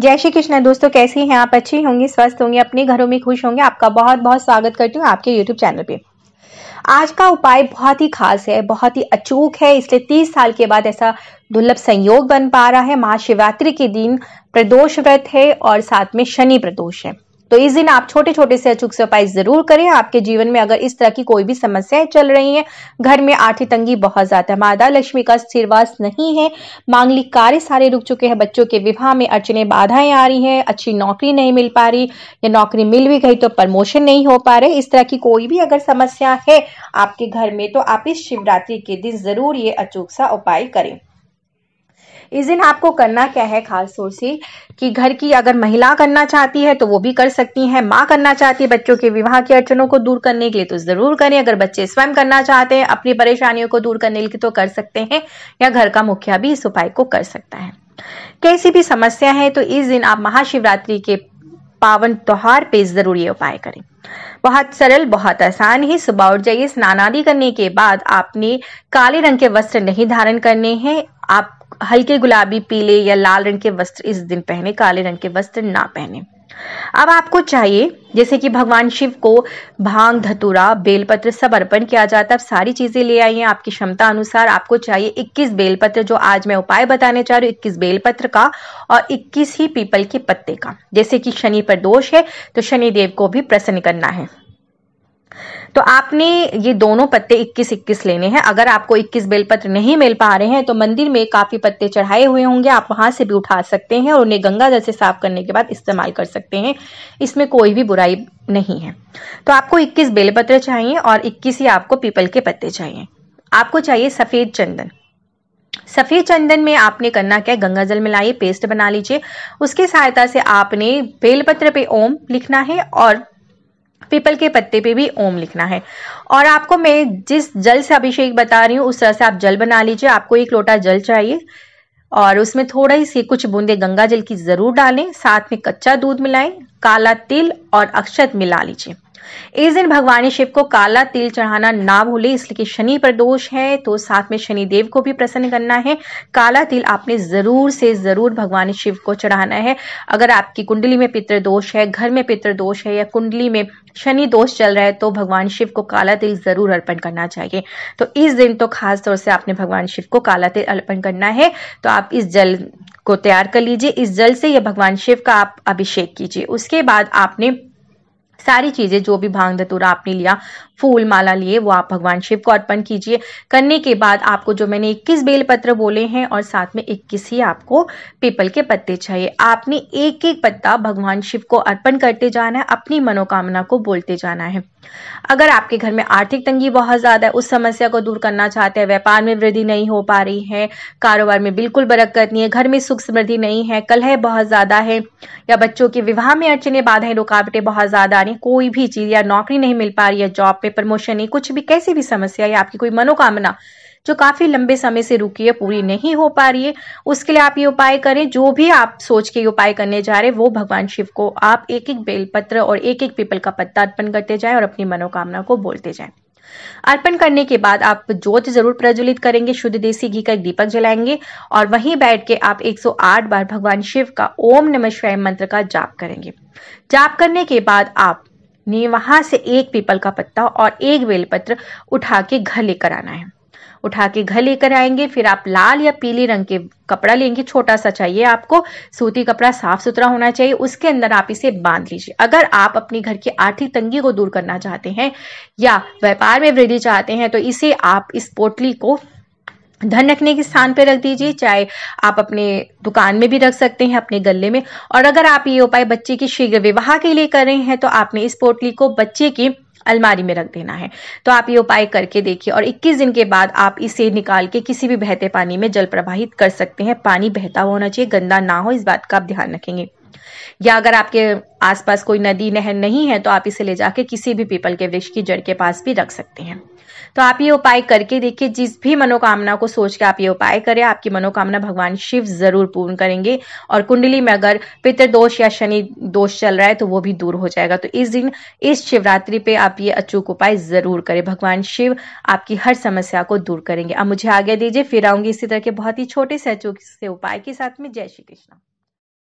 जय श्री कृष्ण दोस्तों कैसी हैं आप अच्छी होंगी स्वस्थ होंगी अपने घरों में खुश होंगे आपका बहुत बहुत स्वागत करती हूँ आपके यूट्यूब चैनल पे आज का उपाय बहुत ही खास है बहुत ही अचूक है इसलिए 30 साल के बाद ऐसा दुर्लभ संयोग बन पा रहा है महाशिवरात्रि के दिन प्रदोष व्रत है और साथ में शनि प्रदोष है तो इस दिन आप छोटे छोटे से अचूक से उपाय जरूर करें आपके जीवन में अगर इस तरह की कोई भी समस्याएं चल रही हैं घर में आर्थिक तंगी बहुत ज्यादा है मादा लक्ष्मी का स्थिरवास नहीं है मांगलिक कार्य सारे रुक चुके हैं बच्चों के विवाह में अड़चने बाधाएं आ रही हैं अच्छी नौकरी नहीं मिल पा रही या नौकरी मिल भी गई तो प्रमोशन नहीं हो पा रहे इस तरह की कोई भी अगर समस्या है आपके घर में तो आप इस शिवरात्रि के दिन जरूर ये अचूक सा उपाय करें इस दिन आपको करना क्या है खास तौर से कि घर की अगर महिला करना चाहती है तो वो भी कर सकती है माँ करना चाहती है बच्चों के विवाह की अड़चनों को दूर करने के लिए तो ज़रूर करें अगर बच्चे स्वयं करना चाहते हैं अपनी परेशानियों को दूर करने के लिए तो कर सकते हैं या घर का मुखिया भी इस उपाय को कर सकता है कैसी भी समस्या है तो इस दिन आप महाशिवरात्रि के पावन त्योहार पे जरूर ये उपाय करें बहुत सरल बहुत आसान है सुबह उठ जाइए स्नान आदि करने के बाद आपने काले रंग के वस्त्र नहीं धारण करने हैं आप हल्के गुलाबी पीले या लाल रंग के वस्त्र इस दिन पहने काले रंग के वस्त्र ना पहने अब आपको चाहिए जैसे कि भगवान शिव को भांग धतूरा बेलपत्र सब अर्पण किया जाता है सारी चीजें ले आई हैं आपकी क्षमता अनुसार आपको चाहिए 21 बेलपत्र जो आज मैं उपाय बताने चाह रही हूँ इक्कीस बेलपत्र का और 21 ही पीपल के पत्ते का जैसे कि शनि पर दोष है तो शनि देव को भी प्रसन्न करना है तो आपने ये दोनों पत्ते 21 21 लेने हैं अगर आपको 21 बेलपत्र नहीं मिल पा रहे हैं तो मंदिर में काफ़ी पत्ते चढ़ाए हुए होंगे आप वहां से भी उठा सकते हैं और उन्हें गंगा जल से साफ करने के बाद इस्तेमाल कर सकते हैं इसमें कोई भी बुराई नहीं है तो आपको इक्कीस बेलपत्र चाहिए और इक्कीस ही आपको पीपल के पत्ते चाहिए आपको चाहिए सफ़ेद चंदन सफ़ेद चंदन में आपने करना क्या है गंगा जल मिलाइए पेस्ट बना लीजिए उसकी सहायता से आपने बेलपत्र पे ओम लिखना है और पीपल के पत्ते पे भी ओम लिखना है और आपको मैं जिस जल से अभिषेक बता रही हूँ उस तरह से आप जल बना लीजिए आपको एक लोटा जल चाहिए और उसमें थोड़ा ही सी कुछ बूंदे गंगा जल की ज़रूर डालें साथ में कच्चा दूध मिलाएं काला तिल और अक्षत मिला लीजिए इस दिन भगवान शिव को काला तिल चढ़ाना ना भूले इसलिए शनि पर दोष है तो साथ में शनि देव को भी प्रसन्न करना है काला तिल आपने जरूर से जरूर भगवान शिव को चढ़ाना है अगर आपकी कुंडली में पितृ दोष है घर में पितृ दोष है या कुंडली में शनि दोष चल रहा है तो भगवान शिव को काला तिल जरूर अर्पण करना चाहिए तो इस दिन तो खास तौर से आपने भगवान शिव को काला तिल अर्पण करना है तो आप इस जल को तैयार कर लीजिए इस जल से यह भगवान शिव का आप अभिषेक कीजिए उसके बाद आपने सारी चीजें जो भी भांग धतूरा आपने लिया फूल माला लिए वो आप भगवान शिव को अर्पण कीजिए करने के बाद आपको जो मैंने 21 बेलपत्र बोले हैं और साथ में 21 ही आपको पीपल के पत्ते चाहिए आपने एक एक पत्ता भगवान शिव को अर्पण करते जाना है अपनी मनोकामना को बोलते जाना है अगर आपके घर में आर्थिक तंगी बहुत ज्यादा है उस समस्या को दूर करना चाहते हैं व्यापार में वृद्धि नहीं हो पा रही है कारोबार में बिल्कुल बरकत नहीं है घर में सुख समृद्धि नहीं है कलह बहुत ज्यादा है या बच्चों के विवाह में अड़चने बाधाएं रुकावटें बहुत ज्यादा आ रही में कोई भी चीज या नौकरी नहीं मिल पा रही है जॉब पे प्रमोशन नहीं कुछ भी कैसी भी समस्या या आपकी कोई मनोकामना जो काफी लंबे समय से रुकी है पूरी नहीं हो पा रही है उसके लिए आप ये उपाय करें जो भी आप सोच के उपाय करने जा रहे हैं वो भगवान शिव को आप एक एक बेलपत्र और एक एक पीपल का पत्ता अर्पण करते जाएं और अपनी मनोकामना को बोलते जाएं अर्पण करने के बाद आप जोत जरूर प्रज्वलित करेंगे शुद्ध देसी घी का एक दीपक जलाएंगे और वहीं बैठ के आप 108 बार भगवान शिव का ओम नमः शिवाय मंत्र का जाप करेंगे जाप करने के बाद आप ने वहां से एक पीपल का पत्ता और एक बेलपत्र उठा के घर लेकर आना है उठा के घर लेकर आएंगे फिर आप लाल या पीले रंग के कपड़ा लेंगे छोटा सा चाहिए आपको सूती कपड़ा साफ सुथरा होना चाहिए उसके अंदर आप इसे बांध लीजिए अगर आप अपने घर की आर्थिक तंगी को दूर करना चाहते हैं या व्यापार में वृद्धि चाहते हैं तो इसे आप इस पोटली को धन रखने के स्थान पर रख दीजिए चाहे आप अपने दुकान में भी रख सकते हैं अपने गले में और अगर आप ये उपाय बच्चे की शीघ्र विवाह के लिए कर रहे हैं तो आपने इस पोटली को बच्चे की अलमारी में रख देना है तो आप ये उपाय करके देखिए और 21 दिन के बाद आप इसे निकाल के किसी भी बहते पानी में जल प्रवाहित कर सकते हैं पानी बहता होना चाहिए गंदा ना हो इस बात का आप ध्यान रखेंगे या अगर आपके आसपास कोई नदी नहर नहीं है तो आप इसे ले जाके किसी भी पीपल के वृक्ष की जड़ के पास भी रख सकते हैं तो आप ये उपाय करके देखिए जिस भी मनोकामना को सोच के आप ये उपाय करें आपकी मनोकामना भगवान शिव जरूर पूर्ण करेंगे और कुंडली में अगर पितृदोष या शनि दोष चल रहा है तो वो भी दूर हो जाएगा तो इस दिन इस शिवरात्रि पे आप ये अचूक उपाय जरूर करें भगवान शिव आपकी हर समस्या को दूर करेंगे अब मुझे आगे दीजिए फिर आऊंगी इसी तरह के बहुत ही छोटे से अचूक से उपाय के साथ में जय श्री कृष्ण